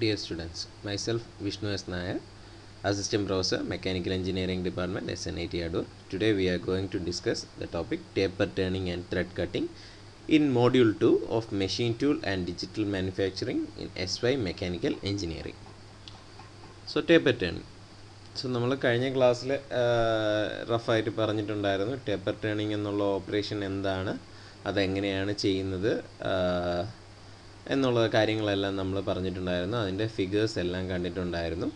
Dear students, myself Vishnu S. Nair, Assistant Professor, Mechanical Engineering Department, SNIT Adur. Today we are going to discuss the topic taper turning and thread cutting in Module 2 of Machine Tool and Digital Manufacturing in SY Mechanical Engineering. So taper turning. So നമ്മൾ കഴിഞ്ഞ ക്ലാസ്സിൽ റഫായിട്ട് പറഞ്ഞിട്ടുണ്ടായിരുന്നു taper turning എന്നുള്ള operation എന്താണ് അതെങ്ങനെയാണ് ചെയ്യുന്നത് എന്നുള്ള കാര്യങ്ങളെല്ലാം നമ്മൾ പറഞ്ഞിട്ടുണ്ടായിരുന്നു അതിൻ്റെ ഫിഗേഴ്സ് എല്ലാം കണ്ടിട്ടുണ്ടായിരുന്നു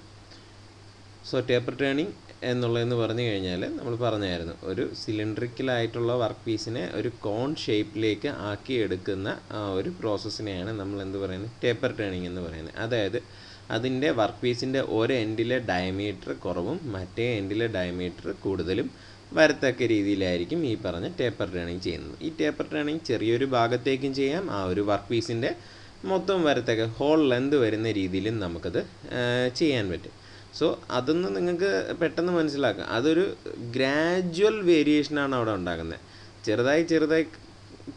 സോ ടേപ്പർ ടേണിംഗ് എന്നുള്ളതെന്ന് പറഞ്ഞു കഴിഞ്ഞാൽ നമ്മൾ പറഞ്ഞായിരുന്നു ഒരു സിലിണ്ടറിക്കലായിട്ടുള്ള വർക്ക് പീസിനെ ഒരു കോൺ ഷേപ്പിലേക്ക് ആക്കിയെടുക്കുന്ന ആ ഒരു പ്രോസസ്സിനെയാണ് നമ്മൾ എന്ത് പറയുന്നത് ടേപ്പർ ടേണിംഗ് എന്ന് പറയുന്നത് അതായത് അതിൻ്റെ വർക്ക് പീസിൻ്റെ ഒരു എൻഡിലെ ഡയമീറ്റർ കുറവും മറ്റേ എൻഡിലെ ഡയമീറ്റർ കൂടുതലും വരത്തക്ക രീതിയിലായിരിക്കും ഈ പറഞ്ഞ ടേപ്പർ ടേണിംഗ് ചെയ്യുന്നത് ഈ ടേപ്പർ ടേണിംഗ് ചെറിയൊരു ഭാഗത്തേക്കും ചെയ്യാം ആ ഒരു വർക്ക് പീസിൻ്റെ മൊത്തം വരത്തേക്ക് ഹോൾ ലെന്ത് വരുന്ന രീതിയിലും നമുക്കത് ചെയ്യാൻ പറ്റും സോ അതൊന്ന് നിങ്ങൾക്ക് പെട്ടെന്ന് മനസ്സിലാക്കാം അതൊരു ഗ്രാജ്വൽ വേരിയേഷനാണ് അവിടെ ഉണ്ടാകുന്നത് ചെറുതായി ചെറുതായി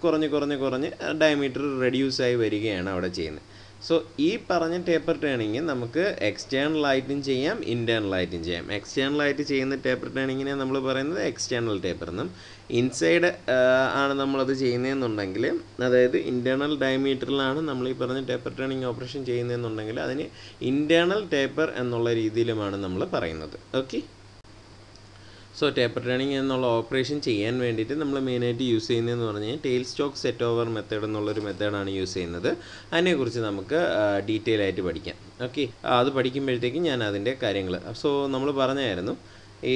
കുറഞ്ഞ് കുറഞ്ഞ് കുറഞ്ഞ് ഡയമീറ്റർ റെഡ്യൂസായി വരികയാണ് അവിടെ ചെയ്യുന്നത് സോ ഈ പറഞ്ഞ ടേപ്പർ ടേണിങ് നമുക്ക് എക്സ്റ്റേണൽ ആയിട്ടും ചെയ്യാം ഇൻറ്റേർണൽ ആയിട്ടും ചെയ്യാം എക്സ്റ്റേണൽ ആയിട്ട് ചെയ്യുന്ന ടേപ്പർ ടേണിങ്ങിനെ നമ്മൾ പറയുന്നത് എക്സ്റ്റേണൽ ടേപ്പർ എന്നും ഇൻസൈഡ് ആണ് നമ്മളത് ചെയ്യുന്നതെന്നുണ്ടെങ്കിൽ അതായത് ഇൻറ്റേർണൽ ഡയമീറ്ററിലാണ് നമ്മൾ ഈ പറഞ്ഞ ടേപ്പർ ടേണിങ് ഓപ്പറേഷൻ ചെയ്യുന്നതെന്നുണ്ടെങ്കിൽ അതിന് ഇൻറ്റേർണൽ ടേപ്പർ എന്നുള്ള രീതിയിലുമാണ് നമ്മൾ പറയുന്നത് ഓക്കെ സോ ടേപ്പർ ടേണിങ് എന്നുള്ള ഓപ്പറേഷൻ ചെയ്യാൻ വേണ്ടിയിട്ട് നമ്മൾ മെയിനായിട്ട് യൂസ് ചെയ്യുന്നതെന്ന് പറഞ്ഞു കഴിഞ്ഞാൽ tail stock set over method എന്നുള്ളൊരു മെത്തേഡാണ് യൂസ് ചെയ്യുന്നത് അതിനെക്കുറിച്ച് നമുക്ക് ഡീറ്റെയിൽ ആയിട്ട് പഠിക്കാം ഓക്കെ അത് പഠിക്കുമ്പോഴത്തേക്കും ഞാൻ അതിൻ്റെ കാര്യങ്ങൾ സോ നമ്മൾ പറഞ്ഞായിരുന്നു ഈ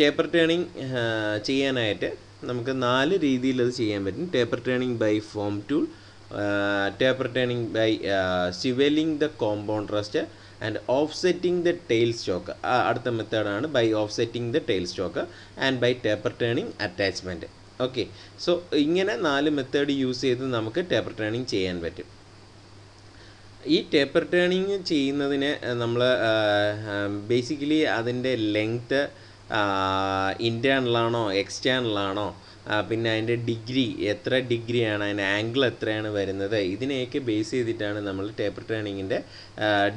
ടേപ്പർ ടേണിങ് ചെയ്യാനായിട്ട് നമുക്ക് നാല് രീതിയിൽ അത് ചെയ്യാൻ പറ്റും taper turning by form tool taper turning by swivelling the compound rest and offsetting the tail stock അടുത്ത മെത്തേഡാണ് by offsetting the tail stock and by taper turning attachment okay so ഇങ്ങനെ നാല് method use ചെയ്ത് നമുക്ക് taper turning ചെയ്യാൻ പറ്റും ഈ taper turning ചെയ്യുന്നതിന് നമ്മൾ ബേസിക്കലി അതിൻ്റെ ലെങ്ത്ത് ഇൻറ്റേണലാണോ എക്സ്റ്റേണലാണോ പിന്നെ അതിൻ്റെ ഡിഗ്രി എത്ര ഡിഗ്രിയാണ് അതിൻ്റെ ആംഗിൾ എത്രയാണ് വരുന്നത് ഇതിനെയൊക്കെ ബേസ് ചെയ്തിട്ടാണ് നമ്മൾ ടേപ്പർ ട്രേണിങ്ങിൻ്റെ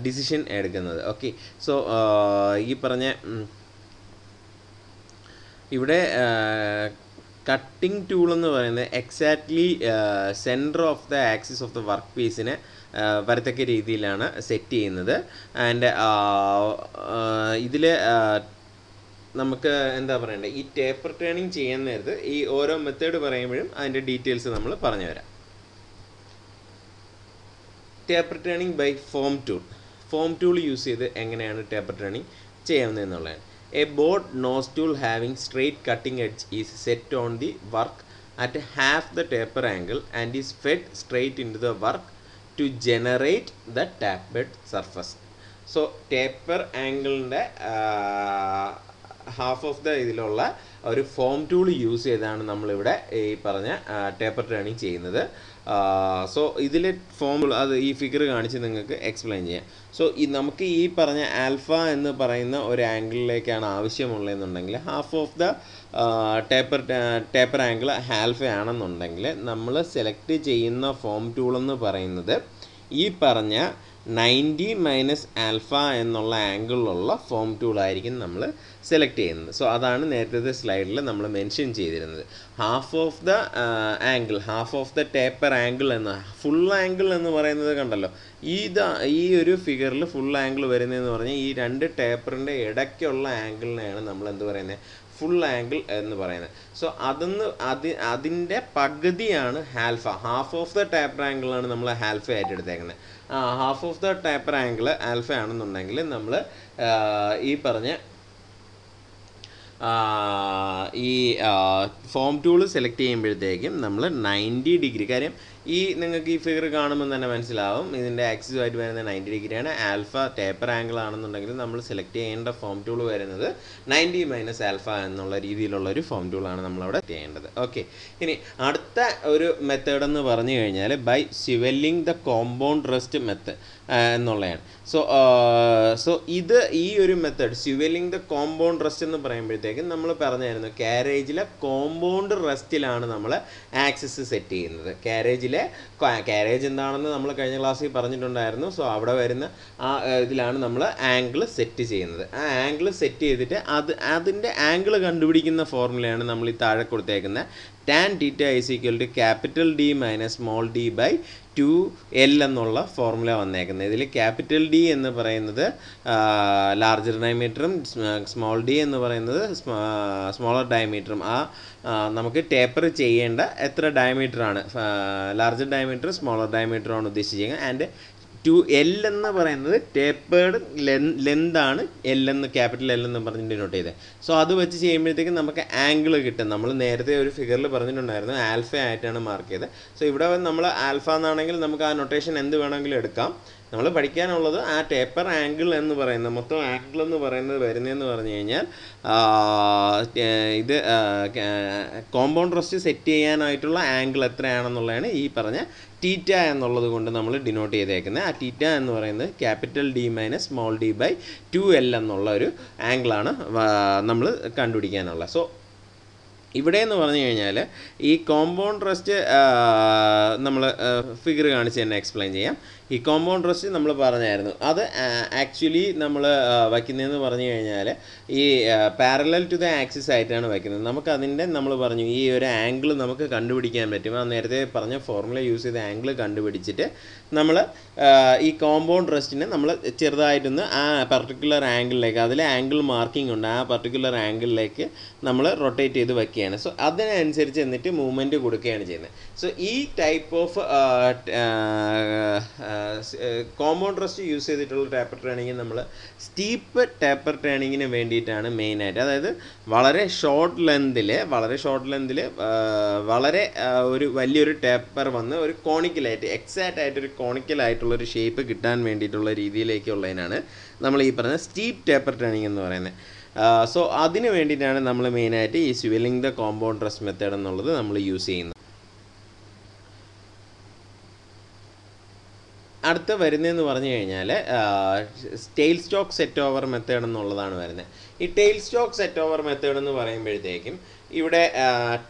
ഡിസിഷൻ എടുക്കുന്നത് ഓക്കെ സോ ഈ പറഞ്ഞ ഇവിടെ കട്ടിംഗ് ടൂൾ എന്ന് പറയുന്നത് exactly centre of the axis of the work പീസിനെ വരത്തക്ക രീതിയിലാണ് സെറ്റ് ചെയ്യുന്നത് ആൻഡ് ഇതിൽ നമുക്ക് എന്താ പറയണ്ടേ ഈ ടേപ്പർ ട്രേണിങ് ചെയ്യാൻ നേരത്ത് ഈ ഓരോ മെത്തേഡ് പറയുമ്പോഴും അതിൻ്റെ ഡീറ്റെയിൽസ് നമ്മൾ പറഞ്ഞു തരാം taper turning by form tool form tool use ചെയ്ത് എങ്ങനെയാണ് ടേപ്പർ ചെയ്യുന്നത് എന്നുള്ളതാണ് a broad nose tool having straight cutting edge is set on the work at half the taper angle and is fed straight into the work to generate the tapered surface so taper ആംഗിളിൻ്റെ half of the ഇതിലുള്ള ഒരു form tool use ചെയ്താണ് നമ്മളിവിടെ ഈ പറഞ്ഞ taper turning ചെയ്യുന്നത് so ഇതിലെ form അത് ഈ ഫിഗർ കാണിച്ച് നിങ്ങൾക്ക് എക്സ്പ്ലെയിൻ ചെയ്യാം സോ ഈ നമുക്ക് ഈ പറഞ്ഞ ആൽഫ എന്ന് പറയുന്ന ഒരു ആംഗിളിലേക്കാണ് ആവശ്യമുള്ളതെന്നുണ്ടെങ്കിൽ half of the taper taper angle alpha ആണെന്നുണ്ടെങ്കിൽ നമ്മൾ സെലക്ട് ചെയ്യുന്ന ഫോം ടൂൾ പറയുന്നത് ഈ പറഞ്ഞ നയൻറ്റി മൈനസ് ആൽഫ എന്നുള്ള ആംഗിളിലുള്ള ഫോം ടൂളായിരിക്കും നമ്മൾ സെലക്ട് ചെയ്യുന്നത് സോ അതാണ് നേരത്തെ സ്ലൈഡിൽ നമ്മൾ മെൻഷൻ ചെയ്തിരുന്നത് half of the angle half of the taper angle എന്ന് ഫുൾ ആംഗിൾ എന്ന് പറയുന്നത് കണ്ടല്ലോ ഈ ഈ ഒരു ഫിഗറിൽ ഫുൾ ആംഗിൾ വരുന്നതെന്ന് പറഞ്ഞാൽ ഈ രണ്ട് ടേപ്പറിൻ്റെ ഇടയ്ക്കുള്ള ആംഗിളിനെയാണ് നമ്മൾ എന്ത് പറയുന്നത് ഫുൾ ആംഗിൾ എന്ന് പറയുന്നത് സോ അതെന്ന് അതി അതിൻ്റെ പകുതിയാണ് alpha half of the taper ആംഗിളാണ് നമ്മൾ ഹാൽഫ ആയിട്ട് എടുത്തേക്കുന്നത് half of the taper angle alpha ആണെന്നുണ്ടെങ്കിൽ നമ്മൾ ഈ പറഞ്ഞ ഈ ഫോം ടൂൾ സെലക്ട് ചെയ്യുമ്പോഴത്തേക്കും നമ്മൾ നയൻറ്റി ഡിഗ്രി കാര്യം ഈ നിങ്ങൾക്ക് ഈ ഫിഗർ കാണുമ്പോൾ തന്നെ മനസ്സിലാവും ഇതിൻ്റെ ആക്സിസുമായിട്ട് വരുന്നത് നയൻറ്റി ഡിഗ്രിയാണ് ആൽഫ ടേപ്പർ ആംഗിൾ ആണെന്നുണ്ടെങ്കിൽ നമ്മൾ സെലക്ട് ചെയ്യേണ്ട ഫോം ടൂൾ വരുന്നത് നയൻറ്റി മൈനസ് ആൽഫ എന്നുള്ള രീതിയിലുള്ള ഒരു ഫോം ടൂളാണ് നമ്മളവിടെ ചെയ്യേണ്ടത് ഓക്കെ ഇനി അടുത്ത ഒരു മെത്തേഡ് എന്ന് പറഞ്ഞു കഴിഞ്ഞാൽ by swivelling the compound rest method എന്നുള്ളതാണ് സോ സോ ഇത് ഈ ഒരു method swivelling the compound rest എന്ന് പറയുമ്പോഴത്തേക്കും നമ്മൾ പറഞ്ഞായിരുന്നു കാരേജിലെ കോമ്പൗണ്ട് റെസ്റ്റിലാണ് നമ്മൾ ആക്സിസ് സെറ്റ് ചെയ്യുന്നത് കാരേജിലെ കാരേജ് എന്താണെന്ന് നമ്മൾ കഴിഞ്ഞ ക്ലാസ്സിൽ പറഞ്ഞിട്ടുണ്ടായിരുന്നു സോ അവിടെ വരുന്ന ആ ഇതിലാണ് നമ്മൾ ആംഗിൾ സെറ്റ് ചെയ്യുന്നത് ആ ആംഗിൾ സെറ്റ് ചെയ്തിട്ട് അത് അതിൻ്റെ ആംഗിൾ കണ്ടുപിടിക്കുന്ന ഫോർമുലയാണ് നമ്മൾ ഈ താഴെ കൊടുത്തേക്കുന്ന tan theta is equal to capital D minus small D by two L എന്നുള്ള ഫോർമുല വന്നേക്കുന്നത് ഇതിൽ ക്യാപിറ്റൽ ഡി എന്ന് പറയുന്നത് ലാർജർ ഡയമീറ്ററും സ്മോൾ ഡി എന്ന് പറയുന്നത് സ്മോളർ ഡയമീറ്ററും ആ നമുക്ക് ടേപ്പർ ചെയ്യേണ്ട എത്ര ഡയമീറ്ററാണ് ലാർജർ ഡയമീറ്റർ സ്മോളർ ഡയമീറ്ററാണ് ഉദ്ദേശിച്ചിരിക്കുന്നത് ആൻഡ് ടു എൽ എന്ന് പറയുന്നത് ടേപ്പേർഡ് ലെന്താണ് എൽ എന്ന് ക്യാപിറ്റൽ എൽ എന്ന് പറഞ്ഞിട്ട് നോട്ട് ചെയ്തത് സോ അത് വെച്ച് ചെയ്യുമ്പോഴത്തേക്കും നമുക്ക് ആംഗിൾ കിട്ടും നമ്മൾ നേരത്തെ ഒരു ഫിഗറിൽ പറഞ്ഞിട്ടുണ്ടായിരുന്നു ആൽഫ ആയിട്ടാണ് മാർക്ക് ചെയ്തത് സോ ഇവിടെ നമ്മൾ ആൽഫ എന്നാണെങ്കിൽ നമുക്ക് ആ നൊട്ടേഷൻ എന്ത് വേണമെങ്കിലും എടുക്കാം നമ്മൾ പഠിക്കാനുള്ളത് ആ ടേപ്പർ ആംഗിൾ എന്ന് പറയുന്നത് മൊത്തം ആംഗിൾ എന്ന് പറയുന്നത് വരുന്നതെന്ന് പറഞ്ഞു കഴിഞ്ഞാൽ ഇത് കോമ്പൗണ്ട് റസ്റ്റ് സെറ്റ് ചെയ്യാനായിട്ടുള്ള ആംഗിൾ എത്രയാണെന്നുള്ളതാണ് ഈ പറഞ്ഞ തീറ്റ എന്നുള്ളത് കൊണ്ട് നമ്മൾ ഡിനോട്ട് ചെയ്തേക്കുന്നത് ആ തീറ്റ എന്ന് പറയുന്നത് capital D minus small D by two L എന്നുള്ള ഒരു ആംഗിളാണ് നമ്മൾ കണ്ടുപിടിക്കാനുള്ളത് സോ ഇവിടെ എന്ന് പറഞ്ഞു കഴിഞ്ഞാൽ ഈ കോമ്പൗണ്ട് റെസ്റ്റ് നമ്മൾ ഫിഗർ കാണിച്ച് തന്നെ എക്സ്പ്ലെയിൻ ചെയ്യാം ഈ കോമ്പൗണ്ട് റെസ്റ്റ് നമ്മൾ പറഞ്ഞായിരുന്നു അത് ആക്ച്വലി നമ്മൾ വയ്ക്കുന്നതെന്ന് പറഞ്ഞു കഴിഞ്ഞാൽ ഈ പാരലൽ ടു ദ ആക്സിസ് ആയിട്ടാണ് വയ്ക്കുന്നത് നമുക്ക് അതിൻ്റെ നമ്മൾ പറഞ്ഞു ഈ ഒരു ആംഗിൾ നമുക്ക് കണ്ടുപിടിക്കാൻ പറ്റും ആ നേരത്തെ പറഞ്ഞ ഫോർമുല യൂസ് ചെയ്ത ആംഗിൾ കണ്ടുപിടിച്ചിട്ട് നമ്മൾ ഈ കോമ്പൗണ്ട് റെസ്റ്റിനെ നമ്മൾ ചെറുതായിട്ടൊന്ന് ആ പർട്ടിക്കുലർ ആംഗിളിലേക്ക് അതിലെ ആംഗിൾ മാർക്കിംഗ് ഉണ്ട് ആ പർട്ടിക്കുലർ ആംഗിളിലേക്ക് നമ്മൾ റൊട്ടേറ്റ് ചെയ്ത് വയ്ക്കുകയാണ് സോ അതിനനുസരിച്ച് എന്നിട്ട് മൂവ്മെൻറ്റ് കൊടുക്കുകയാണ് ചെയ്യുന്നത് സോ ഈ type of compound rest use ചെയ്തിട്ടുള്ള ടാപ്പർ ട്രേണിങ് നമ്മൾ സ്റ്റീപ്പ് ടാപ്പർ ട്രേണിങ്ങിന് വേണ്ടിയിട്ടാണ് മെയിനായിട്ട് അതായത് വളരെ ഷോർട്ട് ലെങ്തിൽ വളരെ ഷോർട്ട് ലെങ്തിൽ വളരെ ഒരു വലിയൊരു ടാപ്പർ വന്ന് ഒരു കോണിക്കലായിട്ട് എക്സാക്റ്റ് ആയിട്ടൊരു കോണിക്കലായിട്ടുള്ളൊരു ഷേപ്പ് കിട്ടാൻ വേണ്ടിയിട്ടുള്ള രീതിയിലേക്കുള്ളതിനാണ് നമ്മൾ ഈ പറയുന്ന സ്റ്റീപ്പ് ടാപ്പർ ട്രേണിങ് എന്ന് പറയുന്നത് സോ അതിന് വേണ്ടിയിട്ടാണ് നമ്മൾ മെയിനായിട്ട് ഈ സ്വില്ലിംഗ് ദ കോമ്പൗണ്ട് ഡ്രസ് മെത്തേഡ് എന്നുള്ളത് നമ്മൾ യൂസ് ചെയ്യുന്നത് അടുത്ത വരുന്നതെന്ന് പറഞ്ഞു കഴിഞ്ഞാൽ tail stock set over method എന്നുള്ളതാണ് വരുന്നത് ഈ tail stock set over method എന്ന് പറയുമ്പോഴത്തേക്കും ഇവിടെ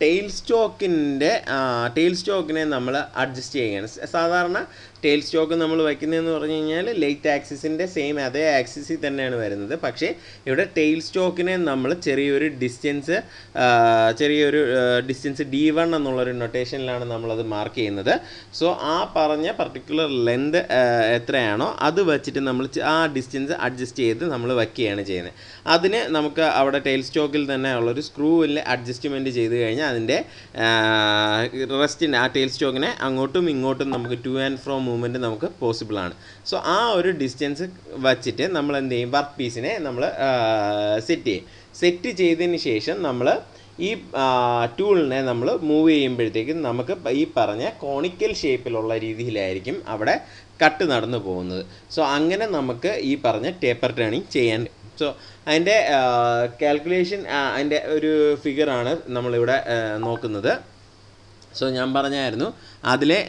ടെയിൽ സ്റ്റോക്കിൻ്റെ ടെയിൽ സ്റ്റോക്കിനെ നമ്മൾ അഡ്ജസ്റ്റ് ചെയ്യുകയാണ് സാധാരണ ടെയിൽ സ്റ്റോക്ക് നമ്മൾ വയ്ക്കുന്നതെന്ന് പറഞ്ഞു കഴിഞ്ഞാൽ ലൈറ്റ് ആക്സിസിൻ്റെ സെയിം അതേ ആക്സിസിൽ തന്നെയാണ് വരുന്നത് പക്ഷേ ഇവിടെ ടെയിൽ സ്റ്റോക്കിനെ നമ്മൾ ചെറിയൊരു ഡിസ്റ്റൻസ് ചെറിയൊരു ഡിസ്റ്റൻസ് ഡി വൺ എന്നുള്ളൊരു നൊട്ടേഷനിലാണ് നമ്മളത് മാർക്ക് ചെയ്യുന്നത് സോ ആ പറഞ്ഞ പർട്ടിക്കുലർ ലെങ്ത് എത്രയാണോ അത് വച്ചിട്ട് നമ്മൾ ആ ഡിസ്റ്റൻസ് അഡ്ജസ്റ്റ് ചെയ്ത് നമ്മൾ വയ്ക്കുകയാണ് ചെയ്യുന്നത് അതിന് നമുക്ക് അവിടെ ടെയിൽ സ്റ്റോക്കിൽ തന്നെ ഉള്ളൊരു സ്ക്രൂവിൽ അഡ്ജസ്റ്റ്മെൻറ്റ് ചെയ്ത് കഴിഞ്ഞാൽ അതിൻ്റെ റെസ്റ്റിൻ്റെ ആ ടെയിൽ സ്റ്റോക്കിനെ അങ്ങോട്ടും ഇങ്ങോട്ടും നമുക്ക് ടു ആൻഡ് ഫ്രോം മൂവ്മെൻറ്റ് നമുക്ക് പോസിബിൾ ആണ് സോ ആ ഒരു ഡിസ്റ്റൻസ് വച്ചിട്ട് നമ്മൾ എന്ത് ചെയ്യും വർക്ക് പീസിനെ നമ്മൾ സെറ്റ് ചെയ്യും സെറ്റ് ചെയ്തതിന് ശേഷം നമ്മൾ ഈ ടൂളിനെ നമ്മൾ മൂവ് ചെയ്യുമ്പോഴത്തേക്കും നമുക്ക് ഈ പറഞ്ഞ കോണിക്കൽ ഷേപ്പിലുള്ള രീതിയിലായിരിക്കും അവിടെ കട്ട് നടന്നു പോകുന്നത് സോ അങ്ങനെ നമുക്ക് ഈ പറഞ്ഞ ടേപ്പർ ടേണിങ് ചെയ്യാൻ സോ അതിൻ്റെ കാൽക്കുലേഷൻ അതിൻ്റെ ഒരു ഫിഗറാണ് നമ്മളിവിടെ നോക്കുന്നത് സോ ഞാൻ പറഞ്ഞായിരുന്നു അതിലെ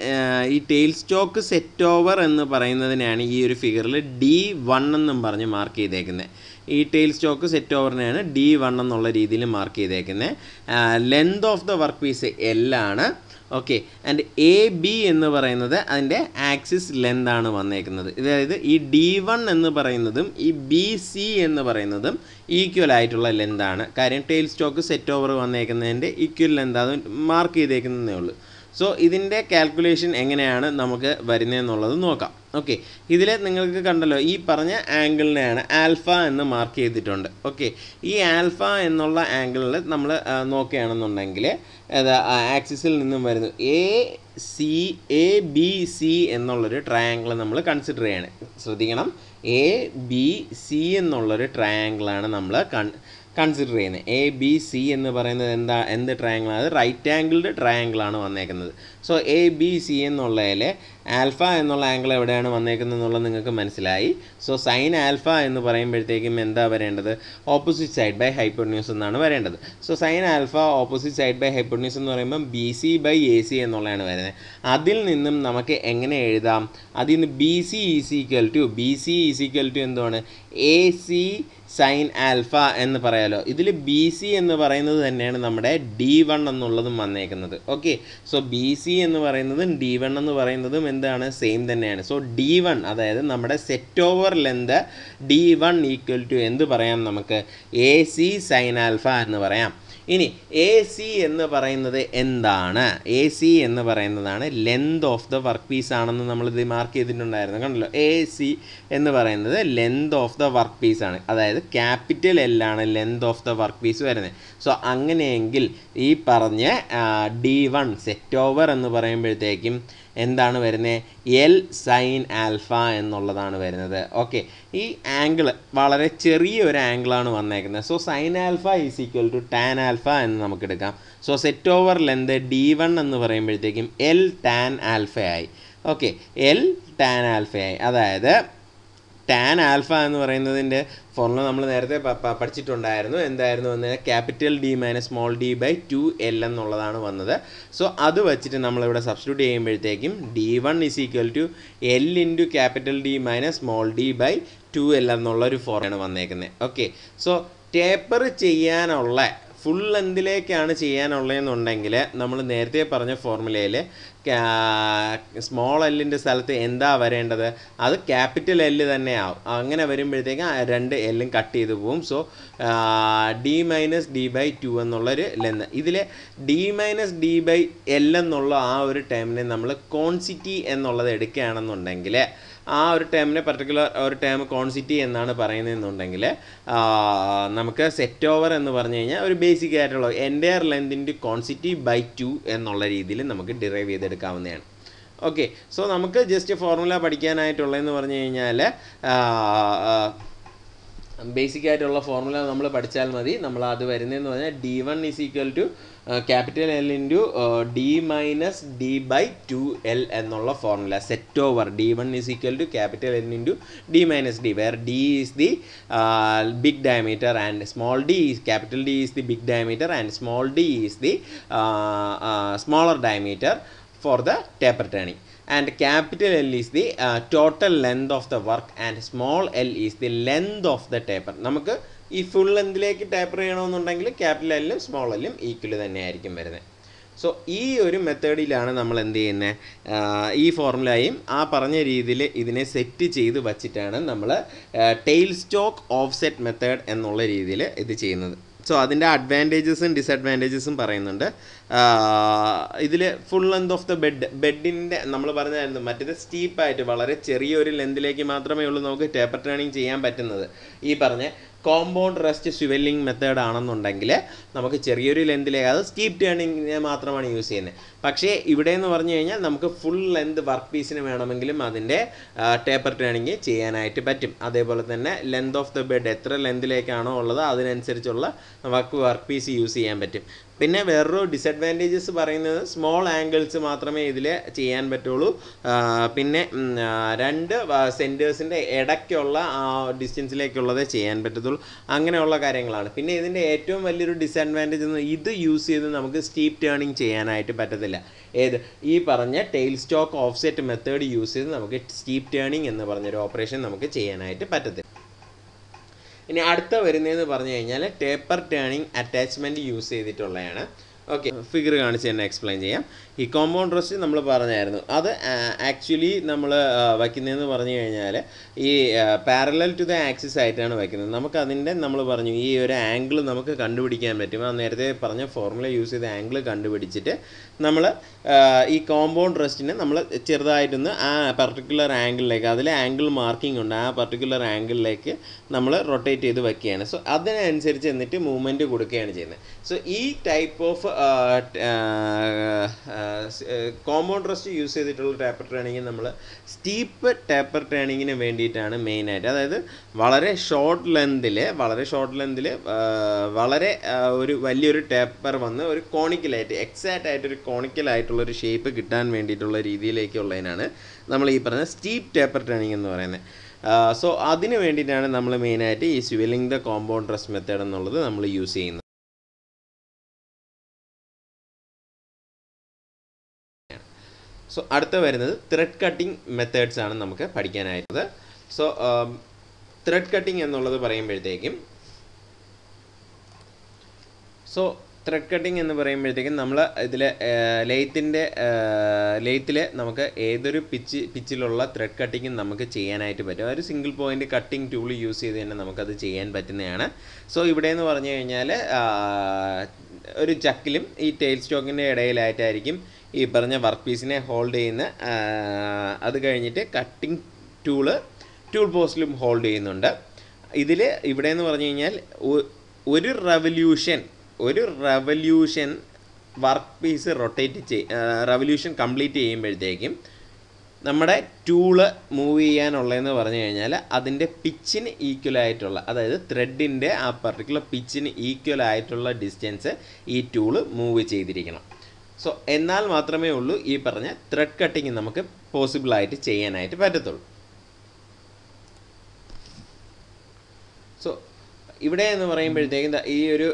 ഈ ടെയിൽ സ്റ്റോക്ക് സെറ്റ് ഓവർ എന്ന് പറയുന്നതിനെയാണ് ഈ ഒരു ഫിഗറിൽ ഡി വൺ എന്നും പറഞ്ഞ് മാർക്ക് ചെയ്തേക്കുന്നത് ഈ ടെയിൽ സ്റ്റോക്ക് സെറ്റ് ഓവറിനെയാണ് ഡി വൺ എന്നുള്ള രീതിയിൽ മാർക്ക് ചെയ്തേക്കുന്നത് length of the work piece എല്ലാണ് ഓക്കെ ആൻഡ് എ ബി എന്ന് പറയുന്നത് അതിൻ്റെ ആക്സിസ് ലെന്ത് ആണ് വന്നേക്കുന്നത് അതായത് ഈ ഡി വൺ എന്ന് പറയുന്നതും ഈ ബി സി എന്ന് പറയുന്നതും ഈക്വൽ ആയിട്ടുള്ള ആണ് കാര്യം ടെയിൽ സ്റ്റോക്ക് സെറ്റ് ഓവർ വന്നേക്കുന്നതിൻ്റെ ഈക്വൽ ലെന്ത് അത് മാർക്ക് ചെയ്തേക്കുന്നതേ ഉള്ളൂ സോ ഇതിൻ്റെ കാൽക്കുലേഷൻ എങ്ങനെയാണ് നമുക്ക് വരുന്നതെന്നുള്ളത് നോക്കാം ഓക്കെ ഇതിൽ നിങ്ങൾക്ക് കണ്ടല്ലോ ഈ പറഞ്ഞ ആംഗിളിനെയാണ് ആൽഫ എന്ന് മാർക്ക് ചെയ്തിട്ടുണ്ട് ഓക്കെ ഈ ആൽഫ എന്നുള്ള ആംഗിളിൽ നമ്മൾ നോക്കുകയാണെന്നുണ്ടെങ്കിൽ ആക്സിസിൽ നിന്നും വരുന്നു A C A B C എന്നുള്ളൊരു ട്രയാംഗിൾ നമ്മൾ കൺസിഡർ ചെയ്യണം ശ്രദ്ധിക്കണം എ ബി സി എന്നുള്ളൊരു ട്രയാങ്കിളാണ് നമ്മൾ കൺ കൺസിഡർ ചെയ്യുന്നത് എ ബി സി എന്ന് പറയുന്നത് എന്താ എന്ത് ട്രയാങ്കിളാണ് അത് റൈറ്റ് ആംഗിൾഡ് ആണ് വന്നേക്കുന്നത് സോ എ ബി സി എന്നുള്ളതിൽ ആൽഫ എന്നുള്ള ആംഗിൾ എവിടെയാണ് വന്നേക്കുന്നത് എന്നുള്ളത് നിങ്ങൾക്ക് മനസ്സിലായി സോ സൈൻ ആൽഫ എന്ന് പറയുമ്പോഴത്തേക്കും എന്താ വരേണ്ടത് ഓപ്പോസിറ്റ് സൈഡ് ബൈ ഹൈപ്പോട്യൂസ് എന്നാണ് വരേണ്ടത് so sine alpha opposite side by hypotenuse എന്ന് പറയുമ്പം B C by A C എന്നുള്ളതാണ് വരുന്നത് അതിൽ നിന്നും നമുക്ക് എങ്ങനെ എഴുതാം അതിൽ നിന്ന് B C is equal to B C is equal to എന്താണ് എ സി സൈൻ ആൽഫ എന്ന് പറയാലോ ഇതിൽ ബി സി എന്ന് പറയുന്നത് തന്നെയാണ് നമ്മുടെ ഡി വൺ എന്നുള്ളതും വന്നേക്കുന്നത് ഓക്കെ സോ ബി സി എന്ന് പറയുന്നതും ഡി വൺ എന്ന് പറയുന്നതും എന്താണ് സെയിം തന്നെയാണ് സോ ഡി വൺ അതായത് നമ്മുടെ set over length D one equal to എന്ത് പറയാം നമുക്ക് എ സി സൈൻ ആൽഫ എന്ന് പറയാം ഇനി എ സി എന്ന് പറയുന്നത് എന്താണ് എ സി എന്ന് പറയുന്നതാണ് length of the work piece ആണെന്ന് നമ്മൾ ഇത് മാർക്ക് ചെയ്തിട്ടുണ്ടായിരുന്നു കണ്ടല്ലോ എ സി എന്ന് പറയുന്നത് length of the work piece ആണ് അതായത് ക്യാപിറ്റൽ എല്ലാണ് ആണ് length of the work piece വരുന്നത് സോ അങ്ങനെയെങ്കിൽ ഈ പറഞ്ഞ ഡി വൺ സെറ്റ് ഓവർ എന്ന് പറയുമ്പോഴത്തേക്കും എന്താണ് വരുന്നത് എൽ സൈൻ ആൽഫ എന്നുള്ളതാണ് വരുന്നത് ഓക്കെ ഈ ആംഗിൾ വളരെ ചെറിയ ഒരു ആംഗിളാണ് വന്നേക്കുന്നത് so sine alpha is equal to tan alpha എന്ന് നമുക്ക് എടുക്കാം so set over length D one എന്ന് പറയുമ്പോഴത്തേക്കും എൽ ടാൻ ആൽഫയായി ഓക്കെ എൽ ടാൻ ആൽഫയായി അതായത് ടാൻ ആൽഫ എന്ന് പറയുന്നതിൻ്റെ ഫോർമുല നമ്മൾ നേരത്തെ പഠിച്ചിട്ടുണ്ടായിരുന്നു എന്തായിരുന്നു വന്നത് capital D minus small D by two L എന്നുള്ളതാണ് വന്നത് സോ അത് വെച്ചിട്ട് നമ്മളിവിടെ സബ്സ്റ്റിറ്റ്യൂട്ട് ചെയ്യുമ്പോഴത്തേക്കും D one is equal to L into capital D minus small D by two L എന്നുള്ള ഒരു ഫോർമുലയാണ് വന്നേക്കുന്നത് ഓക്കെ സോ ടേപ്പർ ചെയ്യാനുള്ള ഫുൾ ലെന്തിലേക്കാണ് ചെയ്യാനുള്ളതെന്നുണ്ടെങ്കിൽ നമ്മൾ നേരത്തെ പറഞ്ഞ ഫോർമുലയിൽ സ്മോൾ എല്ലിൻ്റെ സ്ഥലത്ത് എന്താ വരേണ്ടത് അത് ക്യാപിറ്റൽ എല്ല് തന്നെ ആവും അങ്ങനെ വരുമ്പോഴത്തേക്ക് രണ്ട് എല്ലും കട്ട് ചെയ്ത് പോവും so D minus D by two എന്നുള്ളൊരു ലെന്ന് ഇതിൽ ഡി മൈനസ് ഡി ബൈ എല്ലെന്നുള്ള എന്നുള്ള ആ ഒരു ടേമിനെ നമ്മൾ കോൺസിറ്റി എന്നുള്ളത് എടുക്കുകയാണെന്നുണ്ടെങ്കിൽ ആ ഒരു ടേമിനെ പർട്ടിക്കുലർ ഒരു ടേം കോൺസിറ്റി എന്നാണ് പറയുന്നതെന്നുണ്ടെങ്കിൽ നമുക്ക് സെറ്റ് ഓവർ എന്ന് പറഞ്ഞു കഴിഞ്ഞാൽ ഒരു ബേസിക് ആയിട്ടുള്ള എൻ്റെ ലെങ്തിൻ്റെ കോൺസിറ്റി ബൈ ടു എന്നുള്ള രീതിയിൽ നമുക്ക് ഡിറൈവ് ചെയ്തെടുക്കാവുന്നതാണ് ഓക്കെ സോ നമുക്ക് ജസ്റ്റ് ഫോർമുല പഠിക്കാനായിട്ടുള്ളതെന്ന് പറഞ്ഞു കഴിഞ്ഞാൽ ബേസിക് ആയിട്ടുള്ള ഫോർമുല നമ്മൾ പഠിച്ചാൽ മതി നമ്മൾ അത് വരുന്നതെന്ന് പറഞ്ഞാൽ D one is equal to capital L into D minus D by two L എന്നുള്ള formula set over D one is equal to capital L into D minus D where D is the big diameter and small D is capital D is the big diameter and small D is the smaller diameter for the taper turning and capital L is the uh, total length of the work and small l is the length of the taper നമുക്ക് ഈ full ലെങ്തിലേക്ക് taper ചെയ്യണമെന്നുണ്ടെങ്കിൽ capital എല്ലും small എല്ലും equal തന്നെയായിരിക്കും വരുന്നത് so ഈ ഒരു മെത്തേഡിലാണ് നമ്മൾ എന്ത് ചെയ്യുന്നത് ഈ ഫോർമുലയും ആ പറഞ്ഞ രീതിയിൽ ഇതിനെ സെറ്റ് ചെയ്ത് വച്ചിട്ടാണ് നമ്മൾ ടെയിൽ സ്റ്റോക്ക് ഓഫ്സെറ്റ് മെത്തേഡ് എന്നുള്ള രീതിയിൽ ഇത് ചെയ്യുന്നത് സോ അതിൻ്റെ അഡ്വാൻറ്റേജസും ഡിസഡ്വാൻറ്റേജസും പറയുന്നുണ്ട് ഇതിൽ full length of the bed ബെഡിൻ്റെ നമ്മൾ പറഞ്ഞായിരുന്നു മറ്റേത് സ്റ്റീപ്പായിട്ട് വളരെ ചെറിയൊരു ലെന്തിലേക്ക് മാത്രമേ ഉള്ളൂ നമുക്ക് ടേപ്പർ ടേണിങ് ചെയ്യാൻ പറ്റുന്നത് ഈ പറഞ്ഞ കോമ്പൗണ്ട് റെസ്റ്റ് സ്വിവെല്ലിംഗ് മെത്തേഡ് ആണെന്നുണ്ടെങ്കിൽ നമുക്ക് ചെറിയൊരു ലെന്തിലേക്ക് അത് സ്റ്റീപ്പ് ടേണിങ്ങിനെ മാത്രമാണ് യൂസ് ചെയ്യുന്നത് പക്ഷേ ഇവിടെ എന്ന് പറഞ്ഞു കഴിഞ്ഞാൽ നമുക്ക് ഫുൾ ലെന്ത് വർക്ക് പീസിന് വേണമെങ്കിലും അതിൻ്റെ ടേപ്പർ ട്രേണിങ് ചെയ്യാനായിട്ട് പറ്റും അതേപോലെ തന്നെ ലെന്ത് ഓഫ് ദ ബെഡ് എത്ര ലെന്തിലേക്കാണോ ഉള്ളത് അതിനനുസരിച്ചുള്ള നമുക്ക് വർക്ക് പീസ് യൂസ് ചെയ്യാൻ പറ്റും പിന്നെ വേറൊരു ഡിസഡ്വാൻറ്റേജസ് പറയുന്നത് സ്മോൾ ആംഗിൾസ് മാത്രമേ ഇതിൽ ചെയ്യാൻ പറ്റുള്ളൂ പിന്നെ രണ്ട് സെൻറ്റേഴ്സിൻ്റെ ഇടയ്ക്കുള്ള ആ ഡിസ്റ്റൻസിലേക്കുള്ളതേ ചെയ്യാൻ പറ്റത്തുള്ളൂ അങ്ങനെയുള്ള കാര്യങ്ങളാണ് പിന്നെ ഇതിൻ്റെ ഏറ്റവും വലിയൊരു ഡിസഡ്വാൻറ്റേജ് എന്ന് ഇത് യൂസ് ചെയ്ത് നമുക്ക് സ്റ്റീപ്പ് ടേണിങ് ചെയ്യാനായിട്ട് പറ്റത്തില്ല പറ്റത്തില്ല ഏത് ഈ പറഞ്ഞ tail stock offset method use ചെയ്ത് നമുക്ക് സ്റ്റീപ്പ് ടേണിംഗ് എന്ന് പറഞ്ഞൊരു ഓപ്പറേഷൻ നമുക്ക് ചെയ്യാനായിട്ട് പറ്റത്തില്ല ഇനി അടുത്ത വരുന്നതെന്ന് പറഞ്ഞു കഴിഞ്ഞാൽ ടേപ്പർ ടേണിംഗ് അറ്റാച്ച്മെൻറ്റ് യൂസ് ചെയ്തിട്ടുള്ളതാണ് ഓക്കെ ഫിഗർ കാണിച്ച് തന്നെ എക്സ്പ്ലെയിൻ ചെയ്യാം ഈ കോമ്പൗണ്ട് റെസ്റ്റ് നമ്മൾ പറഞ്ഞായിരുന്നു അത് ആക്ച്വലി നമ്മൾ വയ്ക്കുന്നതെന്ന് പറഞ്ഞു കഴിഞ്ഞാൽ ഈ പാരലൽ ടു ദ ആക്സിസ് ആയിട്ടാണ് വയ്ക്കുന്നത് നമുക്ക് അതിൻ്റെ നമ്മൾ പറഞ്ഞു ഈ ഒരു ആംഗിൾ നമുക്ക് കണ്ടുപിടിക്കാൻ പറ്റും ആ നേരത്തെ പറഞ്ഞ ഫോർമുല യൂസ് ചെയ്ത ആംഗിൾ കണ്ടുപിടിച്ചിട്ട് നമ്മൾ ഈ കോമ്പൗണ്ട് റെസ്റ്റിനെ നമ്മൾ ചെറുതായിട്ടൊന്ന് ആ പർട്ടിക്കുലർ ആംഗിളിലേക്ക് അതിൽ ആംഗിൾ മാർക്കിംഗ് ഉണ്ട് ആ പർട്ടിക്കുലർ ആംഗിളിലേക്ക് നമ്മൾ റൊട്ടേറ്റ് ചെയ്ത് വയ്ക്കുകയാണ് സോ അതിനനുസരിച്ച് എന്നിട്ട് മൂവ്മെൻറ്റ് കൊടുക്കുകയാണ് ചെയ്യുന്നത് സോ ഈ type of compound rest use ചെയ്തിട്ടുള്ള ടേപ്പർ ട്രേണിങ് നമ്മൾ സ്റ്റീപ്പ് ടേപ്പർ ട്രേണിങ്ങിന് വേണ്ടിയിട്ടാണ് മെയിനായിട്ട് അതായത് വളരെ ഷോർട്ട് ലെങ്തിൽ വളരെ ഷോർട്ട് ലെങ്തിൽ വളരെ ഒരു വലിയൊരു ടേപ്പർ വന്ന് ഒരു കോണിക്കലായിട്ട് എക്സാക്റ്റ് ഒരു കോണിക്കലായിട്ടുള്ളൊരു ഷേപ്പ് കിട്ടാൻ വേണ്ടിയിട്ടുള്ള രീതിയിലേക്കുള്ളതിനാണ് നമ്മൾ ഈ പറയുന്ന സ്റ്റീപ്പ് ടേപ്പർ ട്രേണിങ് എന്ന് പറയുന്നത് സോ അതിന് വേണ്ടിയിട്ടാണ് നമ്മൾ മെയിനായിട്ട് ഈ സ്വില്ലിംഗ് ദ കോമ്പൗണ്ട് ഡ്രസ് മെത്തേഡ് എന്നുള്ളത് നമ്മൾ യൂസ് ചെയ്യുന്നത് സോ അടുത്ത വരുന്നത് ത്രെഡ് കട്ടിംഗ് മെത്തേഡ്സ് ആണ് നമുക്ക് പഠിക്കാനായിരുന്നത് സോ ത്രെഡ് um, കട്ടിംഗ് എന്നുള്ളത് പറയുമ്പോഴത്തേക്കും സോ ത്രെഡ് കട്ടിംഗ് എന്ന് പറയുമ്പോഴത്തേക്കും നമ്മൾ ഇതിൽ ലെയ്ത്തിൻ്റെ ലെയ്ത്തിൽ നമുക്ക് ഏതൊരു പിച്ച് പിച്ചിലുള്ള ത്രെഡ് കട്ടിങ്ങും നമുക്ക് ചെയ്യാനായിട്ട് പറ്റും ഒരു single point cutting tool use ചെയ്ത് തന്നെ നമുക്കത് ചെയ്യാൻ പറ്റുന്നതാണ് സോ ഇവിടെ എന്ന് പറഞ്ഞു കഴിഞ്ഞാൽ ഒരു ചക്കിലും ഈ ടെയിൽ സ്റ്റോക്കിൻ്റെ ഇടയിലായിട്ടായിരിക്കും ഈ പറഞ്ഞ വർക്ക് പീസിനെ ഹോൾഡ് ചെയ്യുന്ന അത് കഴിഞ്ഞിട്ട് കട്ടിംഗ് ടൂള് ടൂൾ പോസ്റ്റിലും ഹോൾഡ് ചെയ്യുന്നുണ്ട് ഇതിൽ ഇവിടെ എന്ന് പറഞ്ഞു കഴിഞ്ഞാൽ ഒരു റവല്യൂഷൻ ഒരു റവല്യൂഷൻ വർക്ക് പീസ് റൊട്ടേറ്റ് ചെയ് റവല്യൂഷൻ കംപ്ലീറ്റ് ചെയ്യുമ്പോഴത്തേക്കും നമ്മുടെ ടൂള് മൂവ് ചെയ്യാനുള്ളതെന്ന് പറഞ്ഞു കഴിഞ്ഞാൽ അതിൻ്റെ പിച്ചിന് ഈക്വൽ ആയിട്ടുള്ള അതായത് ത്രെഡിൻ്റെ ആ പർട്ടിക്കുലർ പിച്ചിന് ഈക്വൽ ആയിട്ടുള്ള ഡിസ്റ്റൻസ് ഈ ടൂള് മൂവ് ചെയ്തിരിക്കണം സോ എന്നാൽ മാത്രമേ ഉള്ളൂ ഈ പറഞ്ഞ ത്രെഡ് കട്ടിങ് നമുക്ക് പോസിബിളായിട്ട് ചെയ്യാനായിട്ട് പറ്റത്തുള്ളൂ സോ ഇവിടെ എന്ന് പറയുമ്പോഴത്തേക്കും ഈ ഒരു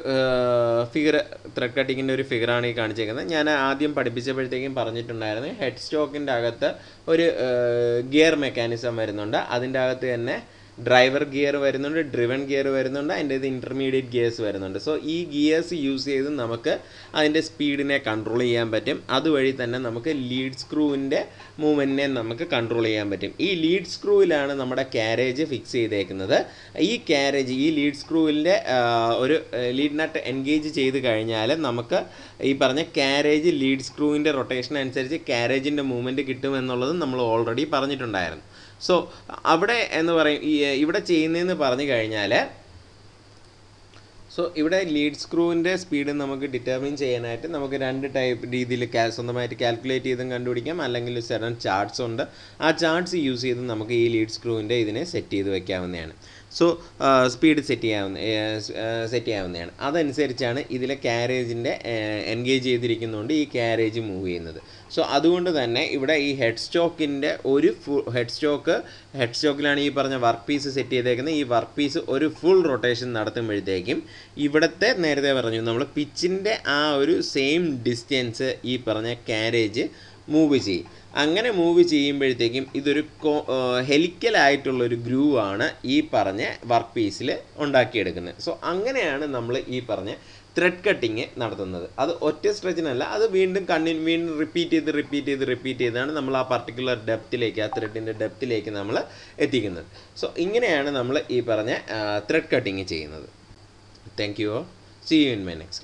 ഫിഗർ ത്രെഡ് കട്ടിങ്ങിൻ്റെ ഒരു ഫിഗറാണ് ഈ കാണിച്ചേക്കുന്നത് ഞാൻ ആദ്യം പഠിപ്പിച്ചപ്പോഴത്തേക്കും പറഞ്ഞിട്ടുണ്ടായിരുന്നു ഹെഡ് സ്റ്റോക്കിൻ്റെ അകത്ത് ഒരു ഗിയർ മെക്കാനിസം വരുന്നുണ്ട് അതിൻ്റെ അകത്ത് തന്നെ ഡ്രൈവർ ഗിയർ വരുന്നുണ്ട് ഡ്രിവൺ ഗിയർ വരുന്നുണ്ട് അതിൻ്റെ ഇത് ഇൻ്റർമീഡിയറ്റ് ഗിയേഴ്സ് വരുന്നുണ്ട് സോ ഈ ഗിയേഴ്സ് യൂസ് ചെയ്ത് നമുക്ക് അതിൻ്റെ സ്പീഡിനെ കൺട്രോൾ ചെയ്യാൻ പറ്റും അതുവഴി തന്നെ നമുക്ക് ലീഡ് സ്ക്രൂവിൻ്റെ മൂവ്മെൻറ്റിനെ നമുക്ക് കൺട്രോൾ ചെയ്യാൻ പറ്റും ഈ ലീഡ് സ്ക്രൂവിലാണ് നമ്മുടെ ക്യാരേജ് ഫിക്സ് ചെയ്തേക്കുന്നത് ഈ ക്യാരേജ് ഈ ലീഡ് സ്ക്രൂവിൻ്റെ ഒരു ലീഡ് നട്ട് എൻഗേജ് ചെയ്ത് കഴിഞ്ഞാൽ നമുക്ക് ഈ പറഞ്ഞ ക്യാരേജ് ലീഡ് സ്ക്രൂവിൻ്റെ റൊട്ടേഷൻ അനുസരിച്ച് ക്യാരേജിൻ്റെ മൂവ്മെൻറ്റ് കിട്ടുമെന്നുള്ളതും നമ്മൾ ഓൾറെഡി പറഞ്ഞിട്ടുണ്ടായിരുന്നു സോ അവിടെ എന്ന് പറയും ഇവിടെ ചെയ്യുന്നതെന്ന് പറഞ്ഞു കഴിഞ്ഞാൽ സോ ഇവിടെ ലീഡ് സ്ക്രൂവിൻ്റെ സ്പീഡ് നമുക്ക് ഡിറ്റർമിൻ ചെയ്യാനായിട്ട് നമുക്ക് രണ്ട് ടൈപ്പ് രീതിയിൽ സ്വന്തമായിട്ട് കാൽക്കുലേറ്റ് ചെയ്തും കണ്ടുപിടിക്കാം അല്ലെങ്കിൽ സെറൻ ചാർട്ട്സ് ഉണ്ട് ആ ചാർട്ട്സ് യൂസ് ചെയ്ത് നമുക്ക് ഈ ലീഡ് സ്ക്രൂവിൻ്റെ ഇതിനെ സെറ്റ് ചെയ്ത് വയ്ക്കാവുന്നതാണ് സോ സ്പീഡ് സെറ്റ് ചെയ്യാവുന്ന സെറ്റ് ചെയ്യാവുന്നതാണ് അതനുസരിച്ചാണ് ഇതിലെ ക്യാരേജിൻ്റെ എൻഗേജ് ചെയ്തിരിക്കുന്നതുകൊണ്ട് ഈ ക്യാരേജ് മൂവ് ചെയ്യുന്നത് സോ അതുകൊണ്ട് തന്നെ ഇവിടെ ഈ ഹെഡ് സ്റ്റോക്കിൻ്റെ ഒരു ഫു ഹെഡ് സ്റ്റോക്ക് ഹെഡ് സ്റ്റോക്കിലാണ് ഈ പറഞ്ഞ വർക്ക് പീസ് സെറ്റ് ചെയ്തേക്കുന്നത് ഈ വർക്ക് പീസ് ഒരു ഫുൾ റൊട്ടേഷൻ നടത്തുമ്പോഴത്തേക്കും ഇവിടുത്തെ നേരത്തെ പറഞ്ഞു നമ്മൾ പിച്ചിൻ്റെ ആ ഒരു സെയിം ഡിസ്റ്റൻസ് ഈ പറഞ്ഞ ക്യാരേജ് മൂവ് ചെയ്യും അങ്ങനെ മൂവ് ചെയ്യുമ്പോഴത്തേക്കും ഇതൊരു ഹെലിക്കലായിട്ടുള്ളൊരു ഗ്രൂവ് ആണ് ഈ പറഞ്ഞ വർക്ക് പീസിൽ ഉണ്ടാക്കിയെടുക്കുന്നത് സോ അങ്ങനെയാണ് നമ്മൾ ഈ പറഞ്ഞ ത്രെഡ് കട്ടിങ് നടത്തുന്നത് അത് ഒറ്റ സ്ട്രെച്ചിനല്ല അത് വീണ്ടും കണ്ണിന് വീണ്ടും റിപ്പീറ്റ് ചെയ്ത് റിപ്പീറ്റ് ചെയ്ത് റിപ്പീറ്റ് ചെയ്താണ് നമ്മൾ ആ പർട്ടിക്കുലർ ഡെപ്തിലേക്ക് ആ ത്രെഡിൻ്റെ ഡെപ്തിലേക്ക് നമ്മൾ എത്തിക്കുന്നത് സോ ഇങ്ങനെയാണ് നമ്മൾ ഈ പറഞ്ഞ ത്രെഡ് കട്ടിങ് ചെയ്യുന്നത് thank you see you in my next